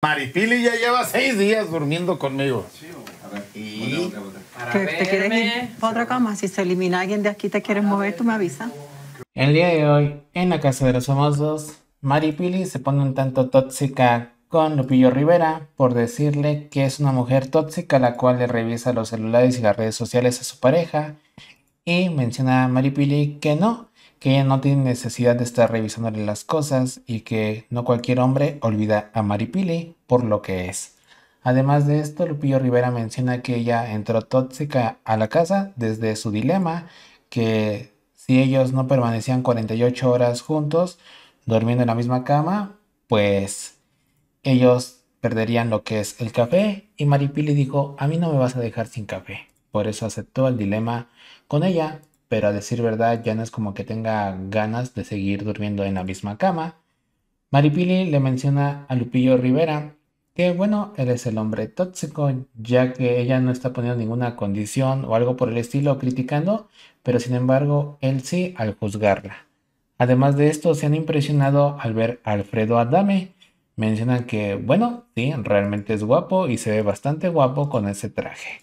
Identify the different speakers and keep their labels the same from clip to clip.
Speaker 1: Maripili ya lleva seis días durmiendo conmigo. Sí, a
Speaker 2: ver, ¿Te, quieres otra cama? Si se elimina alguien de aquí, te quieres mover, tú me avisas.
Speaker 1: El día de hoy, en la Casa de los Famosos, Maripili se pone un tanto tóxica con Lupillo Rivera por decirle que es una mujer tóxica la cual le revisa los celulares y las redes sociales a su pareja y menciona a Maripili que no, que ella no tiene necesidad de estar revisándole las cosas y que no cualquier hombre olvida a Maripili por lo que es. Además de esto, Lupillo Rivera menciona que ella entró tóxica a la casa desde su dilema, que si ellos no permanecían 48 horas juntos, durmiendo en la misma cama, pues ellos perderían lo que es el café. Y Maripili dijo, a mí no me vas a dejar sin café por eso aceptó el dilema con ella, pero a decir verdad ya no es como que tenga ganas de seguir durmiendo en la misma cama. Maripili le menciona a Lupillo Rivera que bueno, él es el hombre tóxico, ya que ella no está poniendo ninguna condición o algo por el estilo criticando, pero sin embargo él sí al juzgarla. Además de esto, se han impresionado al ver a Alfredo Adame. Mencionan que, bueno, sí, realmente es guapo y se ve bastante guapo con ese traje.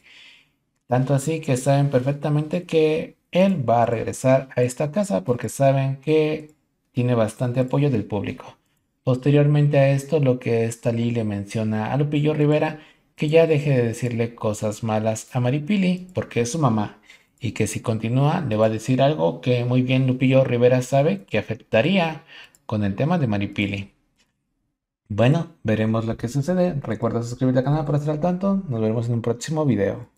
Speaker 1: Tanto así que saben perfectamente que él va a regresar a esta casa porque saben que tiene bastante apoyo del público. Posteriormente a esto, lo que esta Lee le menciona a Lupillo Rivera, que ya deje de decirle cosas malas a Maripili porque es su mamá y que si continúa le va a decir algo que muy bien Lupillo Rivera sabe que afectaría con el tema de Maripili. Bueno, veremos lo que sucede. Recuerda suscribirte al canal para estar al tanto. Nos vemos en un próximo video.